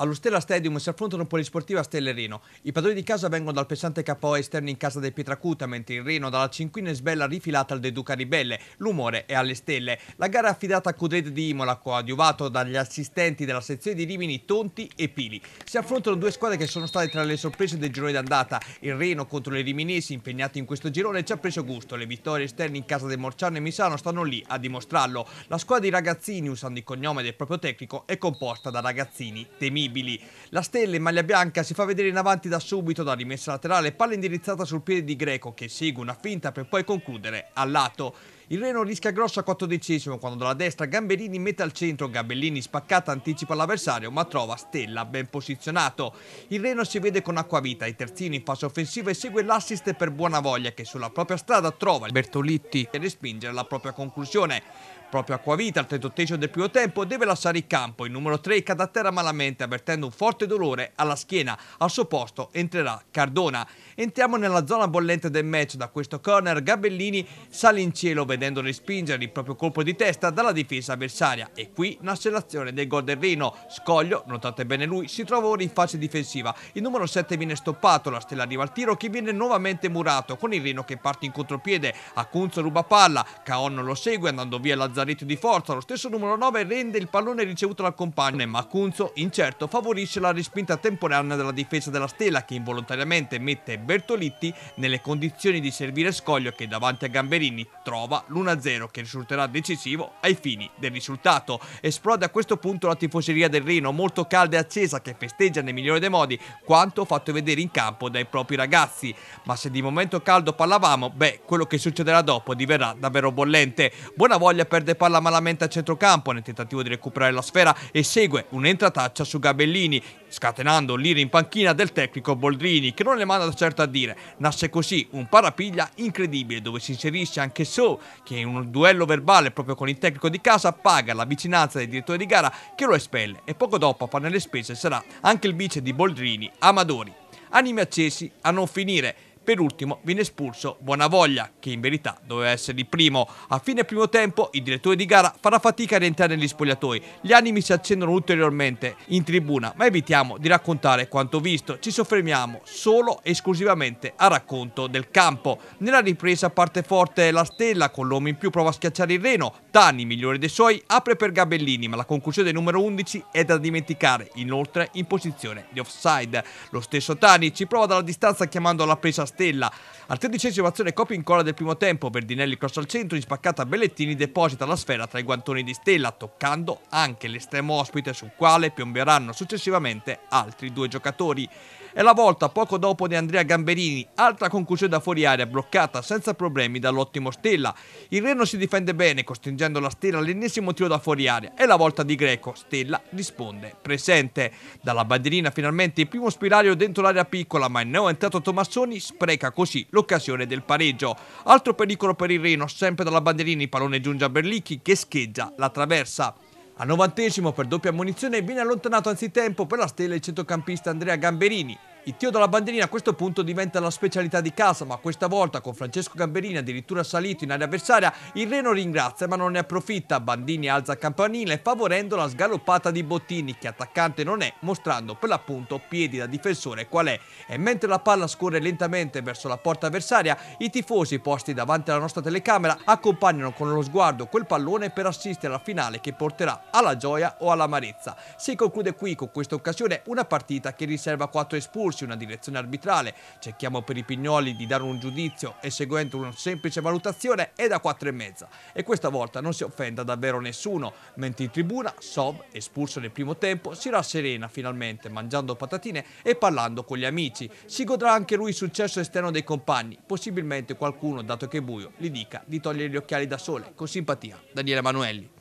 Allo Stella Stadium si affrontano Polisportiva Stella e Rino. I padroni di casa vengono dal pesante capo esterno in casa del Pietracuta, mentre il Rino dalla cinquina sbella rifilata al De Duca Ribelle. L'umore è alle stelle. La gara è affidata a Cudrete di Imola, coadiuvato dagli assistenti della sezione di Rimini, Tonti e Pili. Si affrontano due squadre che sono state tra le sorprese del girone d'andata. Il Reno contro le Riminesi, impegnati in questo girone, ci ha preso gusto. Le vittorie esterne in casa del Morciano e Misano stanno lì a dimostrarlo. La squadra di ragazzini, usando il cognome del proprio tecnico, è composta da ragazzini temibili incredibili. La stella in maglia bianca si fa vedere in avanti da subito da rimessa laterale, palla indirizzata sul piede di Greco che segue una finta per poi concludere a lato. Il Reno rischia grosso a quattordicesimo quando dalla destra Gamberini mette al centro, Gabellini spaccata anticipa l'avversario ma trova Stella ben posizionato. Il Reno si vede con acquavita, i terzini in fase offensiva e segue l'assist per Buonavoglia che sulla propria strada trova Bertolitti e respinge la propria conclusione. Proprio Acquavita, al 38 del primo tempo, deve lasciare il campo. Il numero 3 cade a terra malamente, avvertendo un forte dolore alla schiena. Al suo posto entrerà Cardona. Entriamo nella zona bollente del match. Da questo corner, Gabellini sale in cielo, vedendo vedendo respingere il proprio colpo di testa dalla difesa avversaria e qui nasce l'azione del gol del Rino. Scoglio, notate bene lui, si trova ora in fase difensiva. Il numero 7 viene stoppato, la stella arriva al tiro che viene nuovamente murato con il Rino che parte in contropiede. Acunzo ruba palla, Caon lo segue andando via Lazzaretto di forza, lo stesso numero 9 rende il pallone ricevuto dal compagno ma Acunzo, incerto, favorisce la respinta temporanea della difesa della stella che involontariamente mette Bertolitti nelle condizioni di servire Scoglio che davanti a Gamberini trova l'1-0 che risulterà decisivo ai fini del risultato. Esplode a questo punto la tifoseria del Reno, molto calda e accesa, che festeggia nel migliore dei modi quanto fatto vedere in campo dai propri ragazzi. Ma se di momento caldo parlavamo, beh, quello che succederà dopo diverrà davvero bollente. Buona voglia perde palla malamente a centrocampo nel tentativo di recuperare la sfera e segue un'entrataccia su Gabellini scatenando l'ira in panchina del tecnico Boldrini, che non le manda certo a dire. Nasce così un parapiglia incredibile, dove si inserisce anche So, che in un duello verbale proprio con il tecnico di casa paga la vicinanza del direttore di gara che lo espelle e poco dopo a farne le spese sarà anche il vice di Boldrini, Amadori. Animi accesi a non finire. Per ultimo viene espulso Buonavoglia, che in verità doveva essere il primo. A fine primo tempo il direttore di gara farà fatica a rientrare negli spogliatoi. Gli animi si accendono ulteriormente in tribuna, ma evitiamo di raccontare quanto visto. Ci soffermiamo solo e esclusivamente al racconto del campo. Nella ripresa parte forte la stella, con l'uomo in più prova a schiacciare il Reno. Tani, migliore dei suoi, apre per Gabellini, ma la conclusione del numero 11 è da dimenticare, inoltre in posizione di offside. Lo stesso Tani ci prova dalla distanza chiamando la presa stessa Castella. Al tredicesimo azione copia in cola del primo tempo, Verdinelli cross al centro, in spaccata Bellettini deposita la sfera tra i guantoni di Stella, toccando anche l'estremo ospite sul quale piomberanno successivamente altri due giocatori e la volta poco dopo di Andrea Gamberini, altra conclusione da fuori aria bloccata senza problemi dall'ottimo Stella. Il Reno si difende bene costringendo la Stella all'ennesimo tiro da fuori aria e la volta di Greco, Stella risponde presente. Dalla bandierina finalmente il primo spiraglio dentro l'area piccola ma il neoentrato Tommassoni spreca così l'occasione del pareggio. Altro pericolo per il Reno, sempre dalla bandierina il pallone giunge a Berlicchi che scheggia la traversa. Al novantesimo per doppia munizione viene allontanato anzitempo per la stella il centrocampista Andrea Gamberini. Il tiro dalla bandierina a questo punto diventa la specialità di casa, ma questa volta con Francesco Gamberini addirittura salito in area avversaria, il Reno ringrazia ma non ne approfitta, Bandini alza il campanile favorendo la sgaloppata di Bottini che attaccante non è, mostrando per l'appunto piedi da difensore qual è. E mentre la palla scorre lentamente verso la porta avversaria, i tifosi posti davanti alla nostra telecamera accompagnano con lo sguardo quel pallone per assistere alla finale che porterà alla gioia o all'amarezza. Si conclude qui con questa occasione una partita che riserva 4 espulsi darci una direzione arbitrale, cerchiamo per i pignoli di dare un giudizio e seguendo una semplice valutazione è da 4,5 e mezza. E questa volta non si offenda davvero nessuno, mentre in tribuna Sov, espulso nel primo tempo, si rasserena finalmente mangiando patatine e parlando con gli amici, si godrà anche lui il successo esterno dei compagni, possibilmente qualcuno dato che è buio gli dica di togliere gli occhiali da sole, con simpatia Daniele Emanuelli.